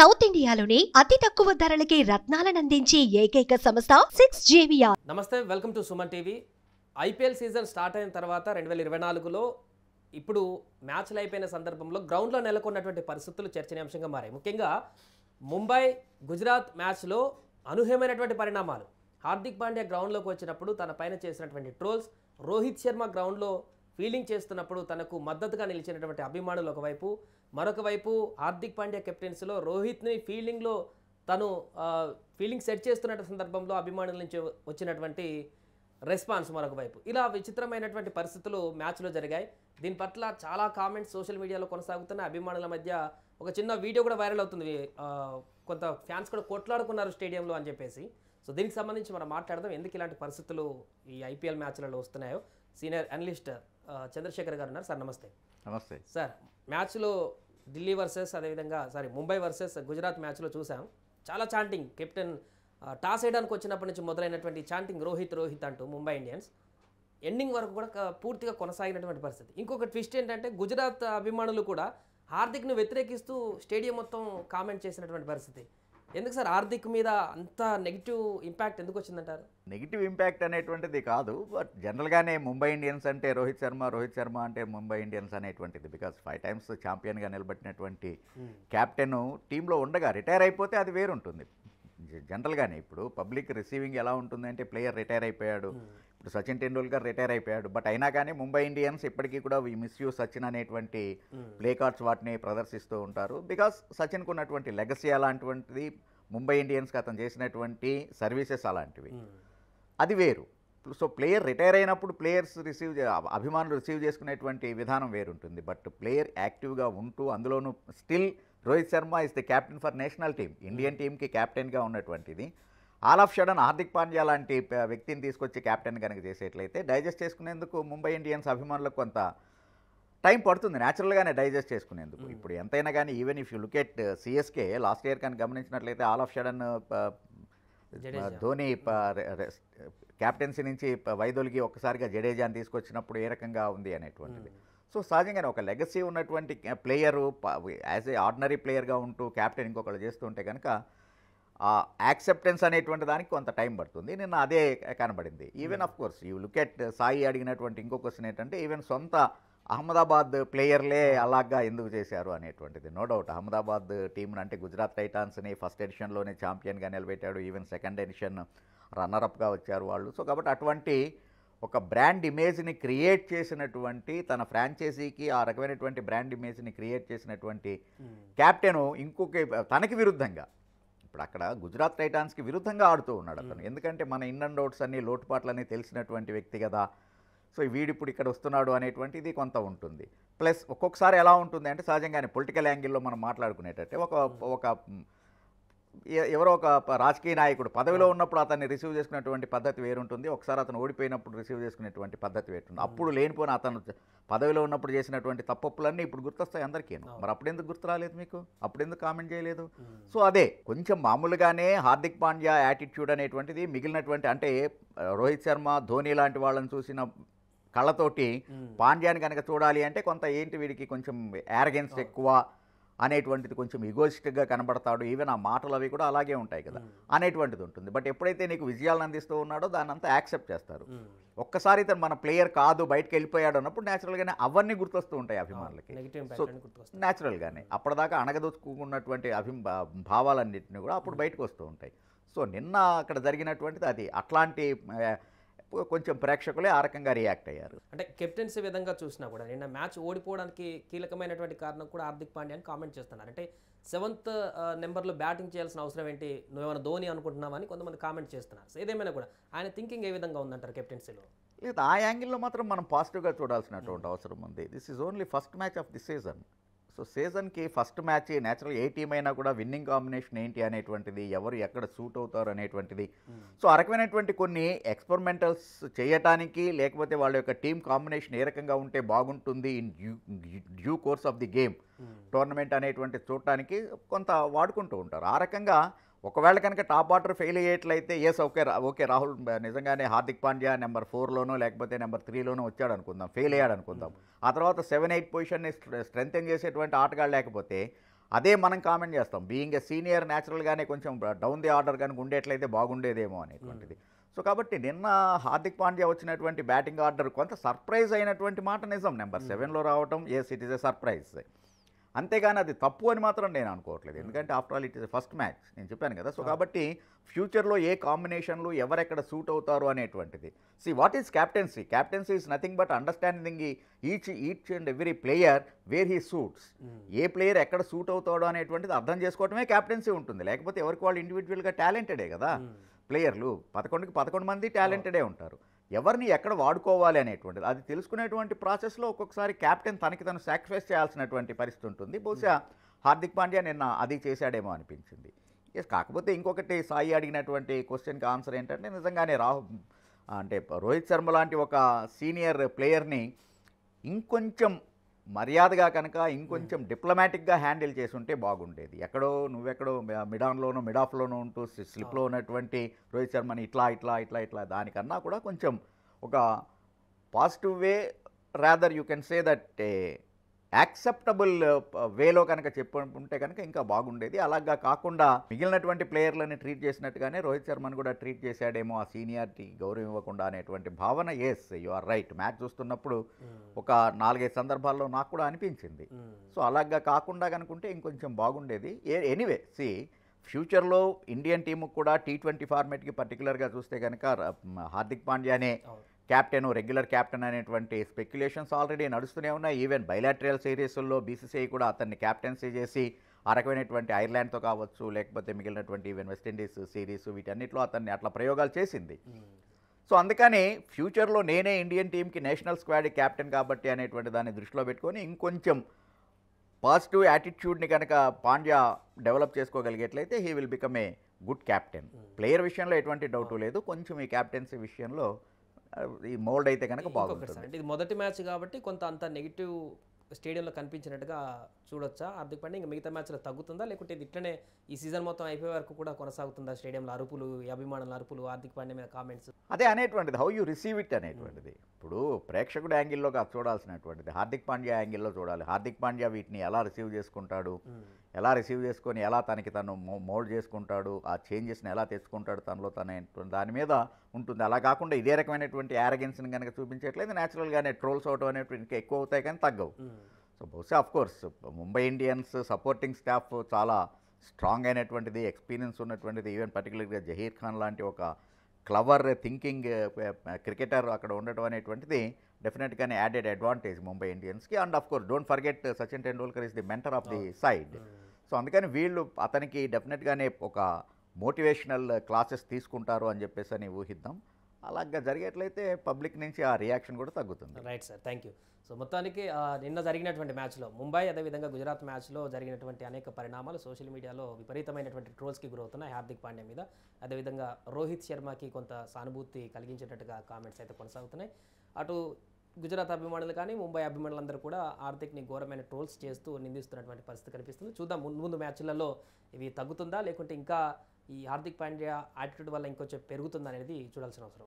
South ఇండియాలోని అతి తక్కువ ధరలకి రత్నాలను అందించే ఏకైక సంస్థ సిక్స్ జేవిఆర్ నమస్తే welcome to Suman TV IPL season start అయిన తర్వాత రెండు వేల ఇరవై నాలుగులో ఇప్పుడు మ్యాచ్లు అయిపోయిన సందర్భంలో గ్రౌండ్లో నెలకొన్నటువంటి పరిస్థితులు చర్చనీయాంశంగా మారాయి ముఖ్యంగా ముంబై గుజరాత్ మ్యాచ్లో అనూహ్యమైనటువంటి పరిణామాలు హార్దిక్ పాండ్యా గ్రౌండ్లోకి వచ్చినప్పుడు తన పైన చేసినటువంటి ట్రోల్స్ రోహిత్ శర్మ గ్రౌండ్లో ఫీల్డింగ్ చేస్తున్నప్పుడు తనకు మద్దతుగా నిలిచినటువంటి అభిమానులు ఒకవైపు మరొక వైపు హార్దిక్ పాండ్యా కెప్టెన్సీలో రోహిత్ని ఫీల్డింగ్లో తను ఫీల్డింగ్ సెట్ చేస్తున్న సందర్భంలో అభిమానుల నుంచి వచ్చినటువంటి రెస్పాన్స్ మరొక వైపు ఇలా విచిత్రమైనటువంటి పరిస్థితులు మ్యాచ్లో జరిగాయి దీని పట్ల చాలా కామెంట్స్ సోషల్ మీడియాలో కొనసాగుతున్న అభిమానుల మధ్య ఒక చిన్న వీడియో కూడా వైరల్ అవుతుంది కొంత ఫ్యాన్స్ కూడా కొట్లాడుకున్నారు స్టేడియంలో అని చెప్పేసి సో దీనికి సంబంధించి మనం మాట్లాడదాం ఎందుకు ఇలాంటి పరిస్థితులు ఈ ఐపీఎల్ మ్యాచ్లలో వస్తున్నాయో సీనియర్ అనలిస్ట్ చంద్రశేఖర్ గారు ఉన్నారు సార్ నమస్తే నమస్తే సార్ మ్యాచ్లో ఢిల్లీ వర్సెస్ అదేవిధంగా సారీ ముంబై వర్సెస్ గుజరాత్ మ్యాచ్లో చూసాం చాలా చాంటింగ్ కెప్టెన్ టాస్ వేయడానికి వచ్చినప్పటి నుంచి మొదలైనటువంటి చాంటింగ్ రోహిత్ రోహిత్ అంటూ ముంబై ఇండియన్స్ ఎండింగ్ వరకు కూడా పూర్తిగా కొనసాగినటువంటి పరిస్థితి ఇంకొక ట్విస్ట్ ఏంటంటే గుజరాత్ అభిమానులు కూడా హార్దిక్ను వ్యతిరేకిస్తూ స్టేడియం మొత్తం కామెంట్ చేసినటువంటి పరిస్థితి ఎందుకు సార్ ఆర్థిక మీద అంత నెగిటివ్ ఇంపాక్ట్ ఎందుకు వచ్చిందంటారు నెగిటివ్ ఇంపాక్ట్ అనేటువంటిది కాదు బట్ జనరల్గానే ముంబై ఇండియన్స్ అంటే రోహిత్ శర్మ రోహిత్ శర్మ అంటే ముంబై ఇండియన్స్ అనేటువంటిది బికాస్ ఫైవ్ టైమ్స్ ఛాంపియన్గా నిలబెట్టినటువంటి క్యాప్టెన్ టీంలో ఉండగా రిటైర్ అయిపోతే అది వేరుంటుంది జనరల్గానే ఇప్పుడు పబ్లిక్ రిసీవింగ్ ఎలా ఉంటుంది అంటే ప్లేయర్ రిటైర్ అయిపోయాడు hmm. ఇప్పుడు సచిన్ టెండూల్కర్ రిటైర్ అయిపోయాడు బట్ అయినా కానీ ముంబై ఇండియన్స్ ఇప్పటికీ కూడా ఈ మిస్ యూ సచిన్ అనేటువంటి ప్లే కార్డ్స్ వాటిని ప్రదర్శిస్తూ ఉంటారు బికాస్ సచిన్కు ఉన్నటువంటి లెగసీ అలాంటివంటిది ముంబై ఇండియన్స్కి అతను చేసినటువంటి సర్వీసెస్ అలాంటివి అది వేరు సో ప్లేయర్ రిటైర్ అయినప్పుడు ప్లేయర్స్ రిసీవ్ అభిమానులు రిసీవ్ చేసుకునేటువంటి విధానం వేరుంటుంది బట్ ప్లేయర్ యాక్టివ్గా ఉంటూ అందులోనూ still Rohit Sharma is the captain for national team Indian టీంకి క్యాప్టెన్గా ఉన్నటువంటిది all of sudden Hardik Pandya లాంటి వ్యక్తిని తీసుకొచ్చి కెప్టెన్ కనుక చేసేట్లయితే డైజెస్ట్ చేసుకునేందుకు ముంబై ఇండియన్స్ అభిమానులకు కొంత టైం పడుతుంది న్యాచురల్గానే డైజెస్ట్ చేసుకునేందుకు ఇప్పుడు ఎంతైనా కానీ even if you look at CSK last year కానీ గమనించినట్లయితే all of sudden uh, Dhoni captaincy నుంచి వైదొలిగి ఒక్కసారిగా జడేజాని తీసుకొచ్చినప్పుడు ఏ రకంగా ఉంది అనేటువంటిది సో సహజంగానే ఒక లెగసీ ఉన్నటువంటి ప్లేయరు యాజ్ ఏ ఆర్డినరీ ప్లేయర్గా ఉంటూ క్యాప్టెన్ ఇంకొకళ్ళు చేస్తుంటే కనుక ఆ యాక్సెప్టెన్స్ అనేటువంటి దానికి కొంత టైం పడుతుంది నిన్న అదే కనబడింది ఈవెన్ ఆఫ్ కోర్స్ ఈ లుక్ ఎట్ సాయి అడిగినటువంటి ఇంకో క్వశ్చన్ ఏంటంటే ఈవెన్ సొంత అహ్మదాబాద్ ప్లేయర్లే hmm. అలాగా ఎందుకు చేశారు అనేటువంటిది నో డౌట్ అహ్మదాబాద్ టీం అంటే గుజరాత్ టైటాన్స్ని ఫస్ట్ ఎడిషన్లోనే ఛాంపియన్గా నిలబెట్టాడు ఈవెన్ సెకండ్ ఎడిషన్ రన్నరప్గా వచ్చారు వాళ్ళు సో కాబట్టి అటువంటి ఒక బ్రాండ్ ఇమేజ్ని క్రియేట్ చేసినటువంటి తన ఫ్రాంచైజీకి ఆ రకమైనటువంటి బ్రాండ్ ఇమేజ్ని క్రియేట్ చేసినటువంటి క్యాప్టెను hmm. ఇంకొక తనకి విరుద్ధంగా ఇప్పుడు అక్కడ గుజరాత్ టైటాన్స్కి విరుద్ధంగా ఆడుతూ ఉన్నాడు అతను ఎందుకంటే మన ఇన్ అండ్ అవుట్స్ అన్ని అన్నీ తెలిసినటువంటి వ్యక్తి కదా సో ఇప్పుడు ఇక్కడ వస్తున్నాడు అనేటువంటిది కొంత ఉంటుంది ప్లస్ ఒక్కొక్కసారి ఎలా ఉంటుంది అంటే సహజంగానే పొలిటికల్ యాంగిల్లో మనం మాట్లాడుకునేటట్టే ఒక ఒక ఎవరో ఒక రాజకీయ నాయకుడు పదవిలో ఉన్నప్పుడు అతన్ని రిసీవ్ చేసుకునేటువంటి పద్ధతి వేరుంటుంది ఒకసారి అతను ఓడిపోయినప్పుడు రిసీవ్ చేసుకునేటువంటి పద్ధతి వేరుంటుంది అప్పుడు లేనిపోయిన అతను పదవిలో ఉన్నప్పుడు చేసినటువంటి తప్పప్పులన్నీ ఇప్పుడు గుర్తొస్తాయి అందరికీ మరి అప్పుడెందుకు గుర్తు రాలేదు మీకు అప్పుడెందుకు కామెంట్ చేయలేదు సో అదే కొంచెం మామూలుగానే హార్దిక్ పాండ్యా యాటిట్యూడ్ అనేటువంటిది మిగిలినటువంటి అంటే రోహిత్ శర్మ ధోని లాంటి వాళ్ళని చూసిన కళ్ళతోటి పాండ్యాని కనుక చూడాలి అంటే కొంత ఏంటి వీడికి కొంచెం యారగెన్స్ ఎక్కువ అనేటువంటిది కొంచెం ఇగోస్టిక్గా కనబడతాడు ఈవెన్ ఆ మాటలు అవి కూడా అలాగే ఉంటాయి కదా అనేటువంటిది ఉంటుంది బట్ ఎప్పుడైతే నీకు విజయాలను అందిస్తూ ఉన్నాడో దాన్ని అంతా యాక్సెప్ట్ చేస్తారు ఒక్కసారి తను మన ప్లేయర్ కాదు బయటకు వెళ్ళిపోయాడు అన్నప్పుడు న్యాచురల్గానే అవన్నీ గుర్తొస్తూ ఉంటాయి అభిమానులకి సో న్యాచురల్గానే అప్పటిదాకా అణగదొచ్చుకున్నటువంటి అభి భావాలన్నింటినీ కూడా అప్పుడు బయటకు వస్తూ ఉంటాయి సో నిన్న అక్కడ జరిగినటువంటిది అది అట్లాంటి కొంచెం ప్రేక్షకులే ఆ రకంగా రియాక్ట్ అయ్యారు అంటే కెప్టెన్సీ విధంగా చూసినా కూడా నిన్న మ్యాచ్ ఓడిపోవడానికి కీలకమైనటువంటి కారణం కూడా హార్దిక్ పాండ్యాని అని కామెంట్ చేస్తున్నారు అంటే సెవెంత్ నెంబర్లో బ్యాటింగ్ చేయాల్సిన అవసరం ఏంటి నువ్వేమైనా ధోని అనుకుంటున్నావని కొంతమంది కామెంట్ చేస్తున్నారు ఏదేమైనా కూడా ఆయన థింకింగ్ ఏ విధంగా ఉందంటారు కెప్టెన్సీలో లేదు ఆ యాంగిల్లో మాత్రం మనం పాజిటివ్గా చూడాల్సినటువంటి అవసరం ఉంది this is only first match of the season so సీజన్కి ఫస్ట్ మ్యాచ్ నేచురల్ ఏ టీం అయినా కూడా విన్నింగ్ కాంబినేషన్ ఏంటి అనేటువంటిది ఎవరు ఎక్కడ సూట్ అవుతారు అనేటువంటిది సో ఆ రకమైనటువంటి కొన్ని ఎక్స్పెరిమెంటల్స్ చేయటానికి లేకపోతే వాళ్ళ యొక్క టీం కాంబినేషన్ ఏ రకంగా ఉంటే బాగుంటుంది in due course of the game tournament అనేటువంటి చూడటానికి కొంత వాడుకుంటూ ఉంటారు ఆ రకంగా ఒకవేళ కనుక టాప్ ఆర్డర్ ఫెయిల్ అయ్యేట్లయితే ఎస్ ఓకే ఓకే రాహుల్ నిజంగానే హార్దిక్ పాండ్యా నెంబర్ ఫోర్లోనో లేకపోతే నెంబర్ త్రీలోనో వచ్చాడు అనుకుందాం ఫెయిల్ అయ్యాడు అనుకుందాం ఆ తర్వాత సెవెన్ ఎయిట్ పొజిషన్ని స్ట్రెంగ్తెన్ చేసేటువంటి ఆటగాళ్ళు లేకపోతే అదే మనం కామెంట్ చేస్తాం బీయింగ్ ఎ సీనియర్ న్యాచురల్గానే కొంచెం డౌన్ ది ఆర్డర్ కనుక ఉండేట్లయితే బాగుండేదేమో అనేటువంటిది సో కాబట్టి నిన్న హార్దిక్ పాండ్యా వచ్చినటువంటి బ్యాటింగ్ ఆర్డర్ కొంత సర్ప్రైజ్ అయినటువంటి మాట నిజం నెంబర్ సెవెన్లో రావటం yes it is a surprise అంతేగాని అది తప్పు అని మాత్రం నేను అనుకోవట్లేదు ఎందుకంటే after all it is first match నేను చెప్పాను కదా సో కాబట్టి ఫ్యూచర్లో ఏ కాంబినేషన్లు ఎవరెక్కడ సూట్ అవుతారు అనేటువంటిది see what is captaincy captaincy is nothing but understanding each each and every player where he suits a player ఎక్కడ సూట్ అవుతాడో అనేటువంటిది అర్థం చేసుకోవడమే క్యాప్టెన్సీ ఉంటుంది లేకపోతే ఎవరికి వాళ్ళు ఇండివిజువల్గా టాలెంటెడే కదా ప్లేయర్లు పదకొండుకి పదకొండు మంది టాలెంటెడే ఉంటారు ఎవరిని ఎక్కడ వాడుకోవాలి అనేటువంటిది అది తెలుసుకునేటువంటి ప్రాసెస్లో ఒక్కొక్కసారి క్యాప్టెన్ తనకి తను సాక్రిఫైస్ చేయాల్సినటువంటి పరిస్థితి ఉంటుంది బహుశా హార్దిక్ పాండ్యా నిన్న అది చేశాడేమో అనిపించింది ఎస్ కాకపోతే ఇంకొకటి సాయి అడిగినటువంటి క్వశ్చన్కి ఆన్సర్ ఏంటంటే నిజంగానే రాహు అంటే రోహిత్ శర్మ లాంటి ఒక సీనియర్ ప్లేయర్ని ఇంకొంచెం మర్యాదగా కనుక hmm. ఇంకొంచెం డిప్లొమాటిక్గా హ్యాండిల్ చేసి ఉంటే బాగుండేది ఎక్కడో నువ్వెక్కడో మిడాన్లోనో మిడాఫ్లోనో ఉంటూ స్లిప్లో ఉన్నటువంటి రోహిత్ శర్మని ఇట్లా ఇట్లా ఇట్లా ఇట్లా దానికన్నా కూడా కొంచెం ఒక positive way rather you can say that acceptable వేలో కనుక చెప్పుకుంటే కనుక ఇంకా బాగుండేది అలాగా కాకుండా మిగిలినటువంటి ప్లేయర్లని ట్రీట్ చేసినట్టుగానే రోహిత్ శర్మను కూడా ట్రీట్ చేశాడేమో ఆ సీనియారిటీ గౌరవం ఇవ్వకుండా అనేటువంటి భావన yes you are right match చూస్తున్నప్పుడు ఒక నాలుగైదు సందర్భాల్లో నాకు కూడా అనిపించింది సో అలాగా కాకుండా కనుకుంటే ఇంకొంచెం బాగుండేది ఎనీవే సి ఫ్యూచర్లో ఇండియన్ టీముకు కూడా టీ ట్వంటీ ఫార్మేట్కి పర్టికులర్గా చూస్తే కనుక హార్దిక్ పాండ్యానే క్యాప్టెన్ రెగ్యులర్ క్యాప్టెన్ అనేటువంటి స్పెక్యులేషన్స్ ఆల్రెడీ నడుస్తూనే ఉన్నాయి ఈవెన్ బైలాట్రియల్ సిరీస్లో బీసీసీఐ కూడా అతన్ని క్యాప్టెన్సీ చేసి ఆ రకమైనటువంటి ఐర్లాండ్తో కావచ్చు లేకపోతే మిగిలినటువంటి ఈవెన్ వెస్టిండీస్ సిరీస్ వీటన్నిటిలో అతన్ని అట్లా ప్రయోగాలు చేసింది సో అందుకని ఫ్యూచర్లో నేనే ఇండియన్ టీంకి నేషనల్ స్క్వాడ్ క్యాప్టెన్ కాబట్టి అనేటువంటి దాన్ని దృష్టిలో పెట్టుకొని ఇంకొంచెం పాజిటివ్ యాటిట్యూడ్ని కనుక పాండ్యా డెవలప్ చేసుకోగలిగేట్లయితే he will become a good captain hmm. Player విషయంలో ఎటువంటి డౌట్ లేదు కొంచెం ఈ క్యాప్టెన్సీ విషయంలో ఈ మోల్డ్ అయితే కనుక బాగుంటుంది అంటే ఇది మొదటి మ్యాచ్ కాబట్టి కొంత అంత నెగిటివ్ స్టేడియంలో కనిపించినట్టుగా చూడొచ్చా హార్దిక్ పాండ్యా ఇంకా మిగతా మ్యాచ్లో తగ్గుతుందా లేకుంటే ఇది ఇట్లనే ఈ సీజన్ మొత్తం అయిపోయే వరకు కూడా కొనసాగుతుందా స్టేడియంలో అరుపులు అభిమానుల అరుపులు హార్దిక్ పాండ్యా మీద కామెంట్స్ అదే అనేటువంటిది హౌ యూ రిసీవ్ ఇట్ అనేటువంటిది ఇప్పుడు ప్రేక్షకుడు యాంగిల్లో చూడాల్సినటువంటిది హార్దిక్ పాండ్యా యాంగిల్లో చూడాలి హార్దిక్ పాండ్యా వీటిని ఎలా రిసీవ్ చేసుకుంటాడు ఎలా రిసీవ్ చేసుకొని ఎలా తనకి తను మోల్డ్ చేసుకుంటాడు ఆ చేంజెస్ని ఎలా తెచ్చుకుంటాడు తనలో తన దాని మీద ఉంటుంది అలా కాకుండా ఇదే రకమైనటువంటి యారగెన్స్ని కనుక చూపించట్లేదు న్యాచురల్గానే ట్రోల్స్ అవటం అనేటువంటి ఇంకా ఎక్కువ అవుతాయి కానీ తగ్గవు సో బహుశా course Mumbai Indians supporting staff చాలా స్ట్రాంగ్ అయినటువంటిది ఎక్స్పీరియన్స్ ఉన్నటువంటిది ఈవెన్ పర్టికులర్గా జహీర్ ఖాన్ లాంటి ఒక క్లవర్ థింకింగ్ క్రికెటర్ అక్కడ ఉండటం అనేటువంటిది డెఫినెట్గానే యాడెడ్ అడ్వాంటేజ్ ముంబై ఇండియన్స్కి and of course don't forget Sachin Tendulkar is the mentor of the side so అందుకని వీళ్ళు అతనికి డెఫినెట్గానే ఒక మోటివేషనల్ క్లాసెస్ uh, తీసుకుంటారు అని చెప్పేసి అని ఊహిద్దాం అలాగా జరిగేట్లయితే పబ్లిక్ నుంచి ఆ రియాక్షన్ కూడా తగ్గుతుంది right sir thank you so మొత్తానికి నిన్న జరిగినటువంటి మ్యాచ్లో ముంబై అదేవిధంగా గుజరాత్ మ్యాచ్లో జరిగినటువంటి అనేక పరిణామాలు సోషల్ మీడియాలో విపరీతమైనటువంటి ట్రోల్స్కి గురవుతున్నాయి హార్దిక్ పాండ్యా మీద అదేవిధంగా రోహిత్ శర్మకి కొంత సానుభూతి కలిగించేటట్టుగా కామెంట్స్ అయితే కొనసాగుతున్నాయి అటు గుజరాత్ అభిమానులు కానీ ముంబై అభిమానులందరూ కూడా హార్దిక్ని ఘోరమైన ట్రోల్స్ చేస్తూ నిందిస్తున్నటువంటి పరిస్థితి కనిపిస్తుంది చూద్దాం ముందు ముందు మ్యాచ్లలో ఇవి తగ్గుతుందా లేకుంటే ఇంకా ఈ హార్దిక్ పాండ్యా యాటిట్యూడ్ వల్ల ఇంకొంచెం పెరుగుతుందనేది చూడాల్సిన అవసరం